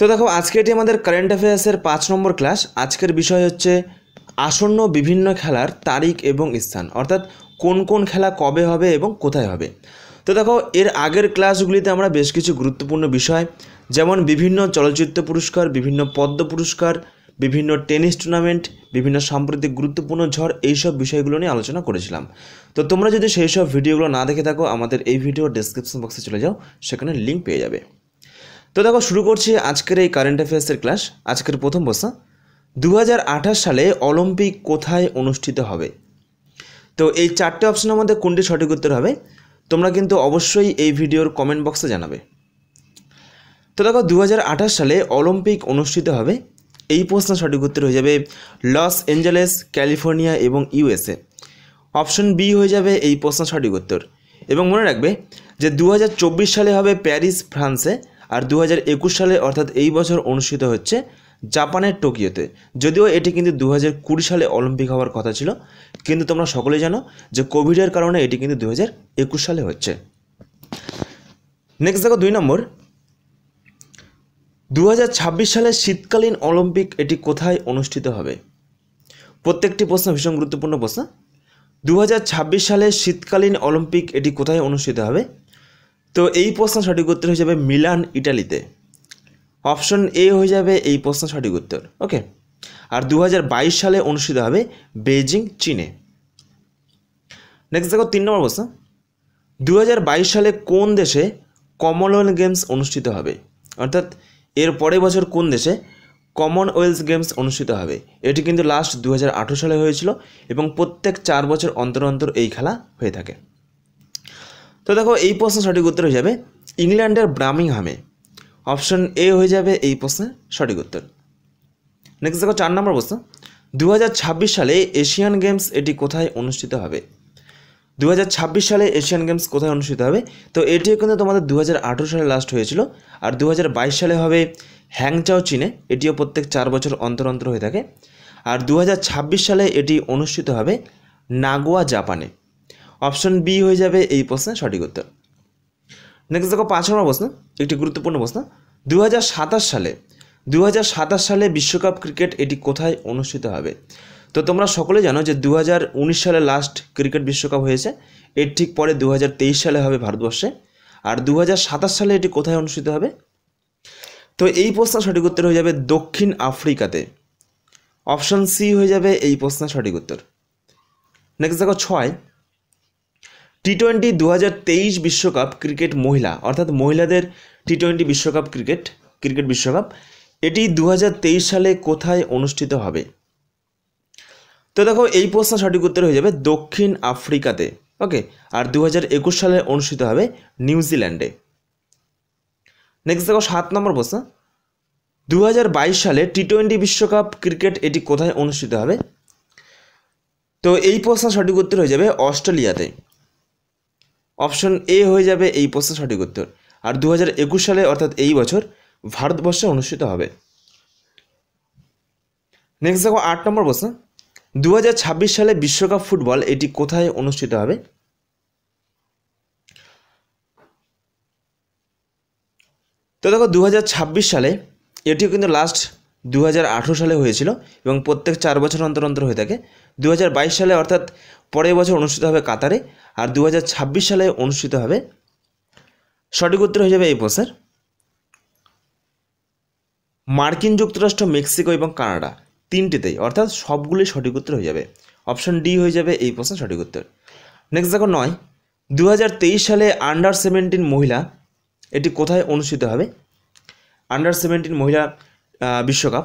তো দেখো আজকে এটি আমাদের কারেন্ট অ্যাফেয়ার্সের পাঁচ নম্বর ক্লাস আজকের বিষয় হচ্ছে আসন্ন বিভিন্ন খেলার তারিখ এবং স্থান অর্থাৎ কোন কোন খেলা কবে হবে এবং কোথায় হবে তো দেখো এর আগের ক্লাসগুলিতে আমরা বেশ কিছু গুরুত্বপূর্ণ বিষয় যেমন বিভিন্ন চলচ্চিত্র পুরস্কার বিভিন্ন পদ্ম পুরস্কার বিভিন্ন টেনিস টুর্নামেন্ট বিভিন্ন সাম্প্রতিক গুরুত্বপূর্ণ ঝড় এইসব বিষয়গুলো নিয়ে আলোচনা করেছিলাম তো তোমরা যদি সেই সব ভিডিওগুলো না দেখে থাকো আমাদের এই ভিডিও ডেসক্রিপশন বক্সে চলে যাও সেখানে লিঙ্ক পেয়ে যাবে তো দেখো শুরু করছি আজকের এই কারেন্ট অ্যাফেয়ার্সের ক্লাস আজকের প্রথম বসা দু সালে অলিম্পিক কোথায় অনুষ্ঠিত হবে তো এই চারটে অপশনের মধ্যে কোনটি সঠিক উত্তর হবে তোমরা কিন্তু অবশ্যই এই ভিডিওর কমেন্ট বক্সে জানাবে তো দেখো দু সালে অলিম্পিক অনুষ্ঠিত হবে এই প্রশ্ন সঠিক উত্তর হয়ে যাবে লস অ্যাঞ্জেলেস ক্যালিফোর্নিয়া এবং ইউএসএ অপশন বি হয়ে যাবে এই প্রশ্ন সঠিক উত্তর এবং মনে রাখবে যে দু সালে হবে প্যারিস ফ্রান্সে আর দু সালে অর্থাৎ এই বছর অনুষ্ঠিত হচ্ছে জাপানের টোকিওতে যদিও এটি কিন্তু দু সালে অলিম্পিক হওয়ার কথা ছিল কিন্তু তোমরা সকলেই জানো যে কোভিডের কারণে এটি কিন্তু দু সালে হচ্ছে নেক্সট দেখো দুই নম্বর দু সালে শীতকালীন অলিম্পিক এটি কোথায় অনুষ্ঠিত হবে প্রত্যেকটি প্রশ্ন ভীষণ গুরুত্বপূর্ণ প্রশ্ন দু সালে শীতকালীন অলিম্পিক এটি কোথায় অনুষ্ঠিত হবে তো এই প্রশ্ন সঠিক উত্তর হয়ে যাবে মিলান ইটালিতে অপশন এ হয়ে যাবে এই প্রশ্ন সঠিক উত্তর ওকে আর দু সালে অনুষ্ঠিত হবে বেজিং চীনে নেক্সট দেখো তিন নম্বর প্রশ্ন দু সালে কোন দেশে কমনওয়েলথ গেমস অনুষ্ঠিত হবে অর্থাৎ এর পরের বছর কোন দেশে কমনওয়েলথ গেমস অনুষ্ঠিত হবে এটি কিন্তু লাস্ট দু সালে হয়েছিল এবং প্রত্যেক চার বছর অন্তর অন্তর এই খেলা হয়ে থাকে তো দেখো এই প্রশ্ন সঠিক উত্তর হয়ে যাবে ইংল্যান্ডের ব্রামিংহামে অপশন এ হয়ে যাবে এই প্রশ্নের সঠিক উত্তর নেক্সট দেখো চার নম্বর প্রশ্ন দু সালে এশিয়ান গেমস এটি কোথায় অনুষ্ঠিত হবে দু সালে এশিয়ান গেমস কোথায় অনুষ্ঠিত হবে তো এটি কিন্তু তোমাদের দু সালে লাস্ট হয়েছিল আর দু সালে হবে হ্যাংচাও চীনে এটিও প্রত্যেক চার বছর অন্তর অন্তর হয়ে থাকে আর দু সালে এটি অনুষ্ঠিত হবে নাগোয়া জাপানে অপশন বি হয়ে যাবে এই প্রশ্নের সঠিক উত্তর নেক্সট দেখো পাঁচ নম্বর প্রশ্ন একটি গুরুত্বপূর্ণ প্রশ্ন দু সালে দু সালে বিশ্বকাপ ক্রিকেট এটি কোথায় অনুষ্ঠিত হবে তো তোমরা সকলে জানো যে দু সালে লাস্ট ক্রিকেট বিশ্বকাপ হয়েছে এর ঠিক পরে দু সালে হবে ভারতবর্ষে আর দু সালে এটি কোথায় অনুষ্ঠিত হবে তো এই প্রশ্ন সঠিক উত্তর হয়ে যাবে দক্ষিণ আফ্রিকাতে অপশন সি হয়ে যাবে এই প্রশ্নের সঠিক উত্তর নেক্সট দেখো ছয় টি টোয়েন্টি দু বিশ্বকাপ ক্রিকেট মহিলা অর্থাৎ মহিলাদের টি টোয়েন্টি বিশ্বকাপ ক্রিকেট ক্রিকেট বিশ্বকাপ এটি দু সালে কোথায় অনুষ্ঠিত হবে তো দেখো এই প্রশ্ন সঠিক উত্তর হয়ে যাবে দক্ষিণ আফ্রিকাতে ওকে আর দু সালে অনুষ্ঠিত হবে নিউজিল্যান্ডে নেক্সট দেখো সাত নম্বর প্রশ্ন দু সালে টি টোয়েন্টি বিশ্বকাপ ক্রিকেট এটি কোথায় অনুষ্ঠিত হবে তো এই প্রশ্ন সঠিক উত্তর হয়ে যাবে অস্ট্রেলিয়াতে অপশন এ হয়ে যাবে এই প্রশ্নের সঠিক উত্তর আর দু সালে অর্থাৎ এই বছর ভারতবর্ষে অনুষ্ঠিত হবে নেক্সট দেখো আট নম্বর প্রশ্ন দু সালে বিশ্বকাপ ফুটবল এটি কোথায় অনুষ্ঠিত হবে তো দেখো দু সালে এটিও কিন্তু লাস্ট দু সালে হয়েছিল এবং প্রত্যেক চার বছর অন্তর অন্তর হয়ে থাকে দু সালে অর্থাৎ পরের বছর অনুষ্ঠিত হবে কাতারে আর দু সালে অনুষ্ঠিত হবে সঠিক উত্তর হয়ে যাবে এই প্রশ্নের মার্কিন যুক্তরাষ্ট্র মেক্সিকো এবং কানাডা তিনটিতেই অর্থাৎ সবগুলি সঠিক উত্তর হয়ে যাবে অপশন ডি হয়ে যাবে এই প্রশ্নের সঠিক উত্তর নেক্সট দেখো নয় দু সালে আন্ডার সেভেন্টিন মহিলা এটি কোথায় অনুষ্ঠিত হবে আন্ডার সেভেন্টিন মহিলা বিশ্বকাপ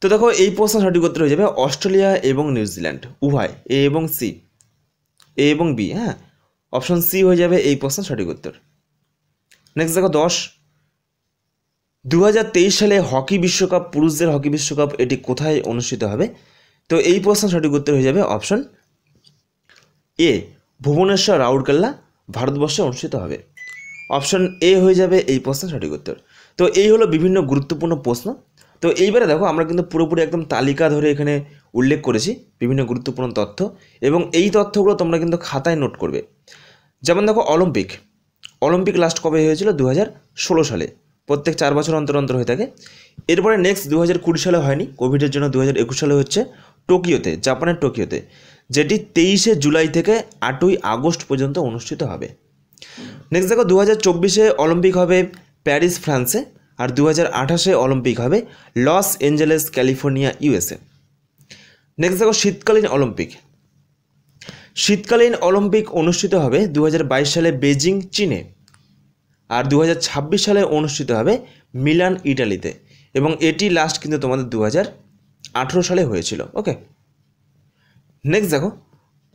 তো দেখো এই প্রশ্ন সঠিক উত্তর হয়ে যাবে অস্ট্রেলিয়া এবং নিউজিল্যান্ড উভয় এ এবং সি এ এবং বি হ্যাঁ অপশন সি হয়ে যাবে এই প্রশ্ন সঠিক উত্তর নেক্সট দেখো দশ দু সালে হকি বিশ্বকাপ পুরুষদের হকি বিশ্বকাপ এটি কোথায় অনুষ্ঠিত হবে তো এই প্রশ্ন সঠিক উত্তর হয়ে যাবে অপশন এ ভুবনেশ্বর রাউরকেল্লা ভারতবর্ষে অনুষ্ঠিত হবে অপশন এ হয়ে যাবে এই প্রশ্ন সঠিক উত্তর তো এই হলো বিভিন্ন গুরুত্বপূর্ণ প্রশ্ন তো এইবারে দেখো আমরা কিন্তু পুরোপুরি একদম তালিকা ধরে এখানে উল্লেখ করেছি বিভিন্ন গুরুত্বপূর্ণ তথ্য এবং এই তথ্যগুলো তোমরা কিন্তু খাতায় নোট করবে যেমন দেখো অলিম্পিক অলিম্পিক লাস্ট কবে হয়েছিল দু সালে প্রত্যেক চার বছর অন্তর অন্তর হয়ে থাকে এরপরে নেক্সট দু হাজার কুড়ি সালে হয়নি কোভিডের জন্য দু হাজার একুশ সালে হচ্ছে টোকিওতে জাপানের টোকিওতে যেটি তেইশে জুলাই থেকে আটই আগস্ট পর্যন্ত অনুষ্ঠিত হবে নেক্সট দেখো দু হাজার চব্বিশে অলিম্পিক হবে প্যারিস ফ্রান্সে আর দু হাজার আঠাশে অলিম্পিক হবে Los Angeles California USA next দেখো শীতকালীন অলিম্পিক শীতকালীন অলিম্পিক অনুষ্ঠিত হবে দু সালে বেজিং চীনে আর দু সালে অনুষ্ঠিত হবে মিলান ইটালিতে এবং এটি লাস্ট কিন্তু তোমাদের দু সালে হয়েছিল ওকে নেক্সট দেখো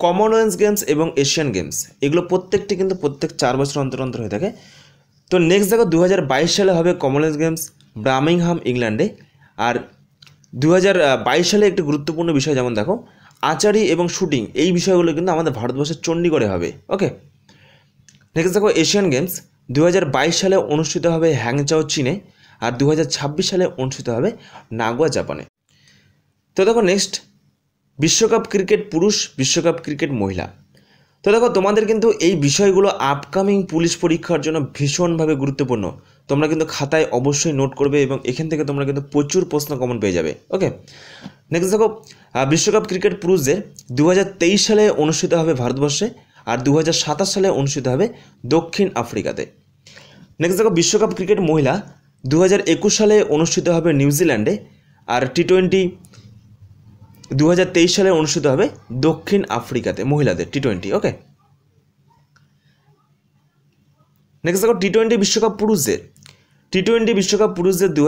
কমনওয়েলথ গেমস এবং এশিয়ান গেমস এগুলো প্রত্যেকটি কিন্তু প্রত্যেক চার বছর অন্তর অন্তর হয়ে থাকে তো নেক্সট দেখো দু সালে হবে কমনওয়েলথ গেমস ব্রামিংহাম ইংল্যান্ডে আর দু সালে একটি গুরুত্বপূর্ণ বিষয় যেমন দেখো আচারি এবং শুটিং এই বিষয়গুলো কিন্তু আমাদের ভারতবর্ষের চণ্ডীগড়ে হবে ওকে নেক্সট দেখো এশিয়ান গেমস দু সালে অনুষ্ঠিত হবে হ্যাংচাও চীনে আর দু সালে অনুষ্ঠিত হবে নাগোয়া জাপানে তো দেখো নেক্সট বিশ্বকাপ ক্রিকেট পুরুষ বিশ্বকাপ ক্রিকেট মহিলা তো দেখো তোমাদের কিন্তু এই বিষয়গুলো আপকামিং পুলিশ পরীক্ষার জন্য ভীষণভাবে গুরুত্বপূর্ণ তোমরা কিন্তু খাতায় অবশ্যই নোট করবে এবং এখান থেকে তোমরা কিন্তু প্রচুর প্রশ্ন কমন পেয়ে যাবে ওকে নেক্সট দেখো বিশ্বকাপ ক্রিকেট পুরুষদের দু সালে অনুষ্ঠিত হবে ভারতবর্ষে আর দু সালে অনুষ্ঠিত হবে দক্ষিণ আফ্রিকাতে নেক্সট দেখো বিশ্বকাপ ক্রিকেট মহিলা দু সালে অনুষ্ঠিত হবে নিউজিল্যান্ডে আর টি টোয়েন্টি দু সালে অনুষ্ঠিত হবে দক্ষিণ আফ্রিকাতে মহিলাদের টি টোয়েন্টি ওকে নেক্সট দেখো টি টোয়েন্টি বিশ্বকাপ পুরুষদের টি টোয়েন্টি বিশ্বকাপ পুরুষদের দু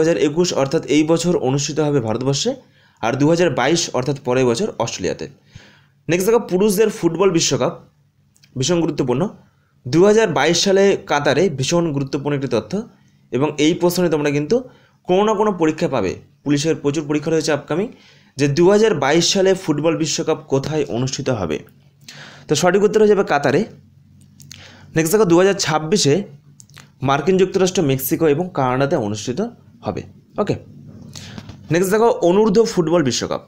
অর্থাৎ এই বছর অনুষ্ঠিত হবে ভারতবর্ষে আর দু অর্থাৎ পরের বছর অস্ট্রেলিয়াতে নেক্সট দেখো পুরুষদের ফুটবল বিশ্বকাপ ভীষণ গুরুত্বপূর্ণ দু সালে কাতারে ভীষণ গুরুত্বপূর্ণ একটি তথ্য এবং এই প্রশ্নে তোমরা কিন্তু কোনো না কোনো পরীক্ষা পাবে পুলিশের প্রচুর পরীক্ষা রয়েছে আপকামিং যে দু সালে ফুটবল বিশ্বকাপ কোথায় অনুষ্ঠিত হবে তো সঠিক উত্তর হয়ে যাবে কাতারে নেক্সট দেখো দু হাজার ছাব্বিশে মার্কিন যুক্তরাষ্ট্র মেক্সিকো এবং কানাডাতে অনুষ্ঠিত হবে ওকে নেক্সট দেখো অনূর্ধ্ব ফুটবল বিশ্বকাপ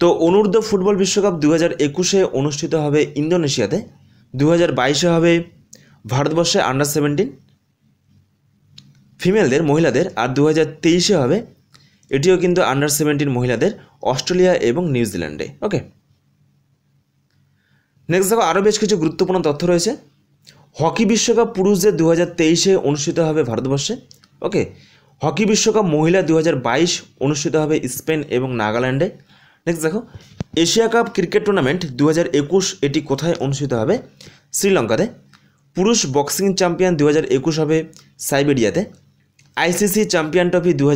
তো অনূর্ধ্ব ফুটবল বিশ্বকাপ দু হাজার একুশে অনুষ্ঠিত হবে ইন্দোনেশিয়াতে দু হাজার বাইশে হবে ভারতবর্ষে আন্ডার সেভেন্টিন ফিমেলদের মহিলাদের আর দু হাজার তেইশে হবে এটিও কিন্তু আন্ডার সেভেন্টিন মহিলাদের অস্ট্রেলিয়া এবং নিউজিল্যান্ডে ওকে নেক্সট দেখো আরও বেশ কিছু গুরুত্বপূর্ণ তথ্য রয়েছে হকি বিশ্বকাপ পুরুষদের দু হাজার তেইশে অনুষ্ঠিত হবে ভারতবর্ষে ওকে হকি বিশ্বকাপ মহিলা দু হাজার বাইশ অনুষ্ঠিত হবে স্পেন এবং নাগাল্যান্ডে নেক্সট দেখো এশিয়া কাপ ক্রিকেট টুর্নামেন্ট দু হাজার একুশ এটি কোথায় অনুষ্ঠিত হবে শ্রীলঙ্কাতে পুরুষ বক্সিং চ্যাম্পিয়ন দু হাজার একুশ হবে সাইবেরিয়াতে আইসিসি চ্যাম্পিয়ন ট্রফি দু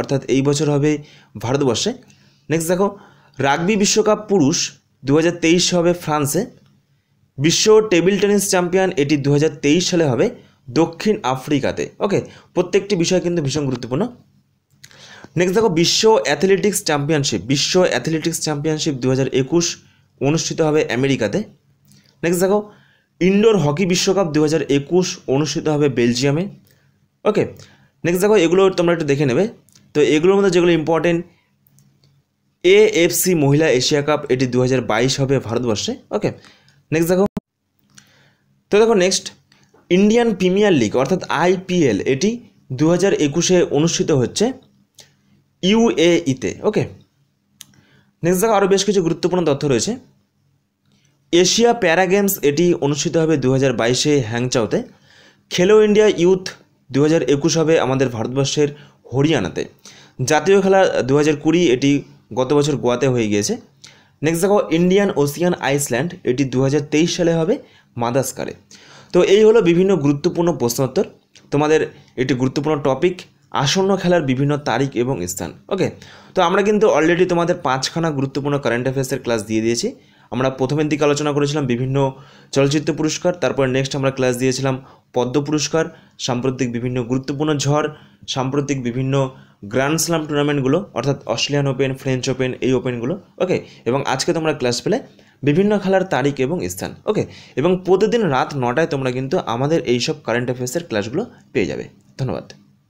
অর্থাৎ এই বছর হবে ভারতবর্ষে নেক্সট দেখো রাগবি বিশ্বকাপ পুরুষ দু হবে ফ্রান্সে বিশ্ব টেবিল টেনিস চ্যাম্পিয়ন এটি দু সালে হবে দক্ষিণ আফ্রিকাতে ওকে প্রত্যেকটি বিষয় কিন্তু ভীষণ গুরুত্বপূর্ণ নেক্সট দেখো বিশ্ব অ্যাথলেটিক্স চ্যাম্পিয়নশিপ বিশ্ব অ্যাথলেটিক্স চ্যাম্পিয়নশিপ দু অনুষ্ঠিত হবে আমেরিকাতে নেক্সট দেখো ইনডোর হকি বিশ্বকাপ দু অনুষ্ঠিত হবে বেলজিয়ামে ওকে নেক্সট দেখো এগুলো তোমরা একটু দেখে নেবে তো এগুলোর মধ্যে যেগুলো ইম্পর্টেন্ট এ এফ সি মহিলা এশিয়া কাপ এটি দু হাজার হবে ভারতবর্ষে ওকে নেক্সট দেখো তো দেখো নেক্সট ইন্ডিয়ান প্রিমিয়ার লিগ অর্থাৎ আইপিএল এটি দু হাজার একুশে অনুষ্ঠিত হচ্ছে ইউএইতে ওকে নেক্সট দেখো আরও বেশ কিছু গুরুত্বপূর্ণ তথ্য রয়েছে এশিয়া প্যারা গেমস এটি অনুষ্ঠিত হবে দু হাজার বাইশে হ্যাংচাওতে খেলো ইন্ডিয়া ইউথ দু হাজার একুশ হবে আমাদের ভারতবর্ষের হরিয়ানাতে জাতীয় খেলা দু হাজার কুড়ি এটি গত বছর গোয়াতে হয়ে গিয়েছে নেক্সট দেখো ইন্ডিয়ান ওসিয়ান আইসল্যান্ড এটি দু সালে হবে মাদাসকারে তো এই হলো বিভিন্ন গুরুত্বপূর্ণ প্রশ্নোত্তর তোমাদের এটি গুরুত্বপূর্ণ টপিক আসন্ন খেলার বিভিন্ন তারিখ এবং স্থান ওকে তো আমরা কিন্তু অলরেডি তোমাদের পাঁচখানা গুরুত্বপূর্ণ কারেন্ট অ্যাফেয়ার্সের ক্লাস দিয়ে দিয়েছি আমরা প্রথমের দিকে আলোচনা করেছিলাম বিভিন্ন চলচ্চিত্র পুরস্কার তারপর নেক্সট আমরা ক্লাস দিয়েছিলাম পদ্ম পুরস্কার সাম্প্রতিক বিভিন্ন গুরুত্বপূর্ণ ঝড় সাম্প্রতিক বিভিন্ন গ্র্যান্ড স্লাম টুর্নামেন্টগুলো অর্থাৎ অস্ট্রেলিয়ান ওপেন ফ্রেঞ্চ ওপেন এই ওপেনগুলো ওকে এবং আজকে তোমরা ক্লাস পেলে বিভিন্ন খেলার তারিখ এবং স্থান ওকে এবং প্রতিদিন রাত নটায় তোমরা কিন্তু আমাদের এইসব কারেন্ট অ্যাফেয়ার্সের ক্লাসগুলো পেয়ে যাবে ধন্যবাদ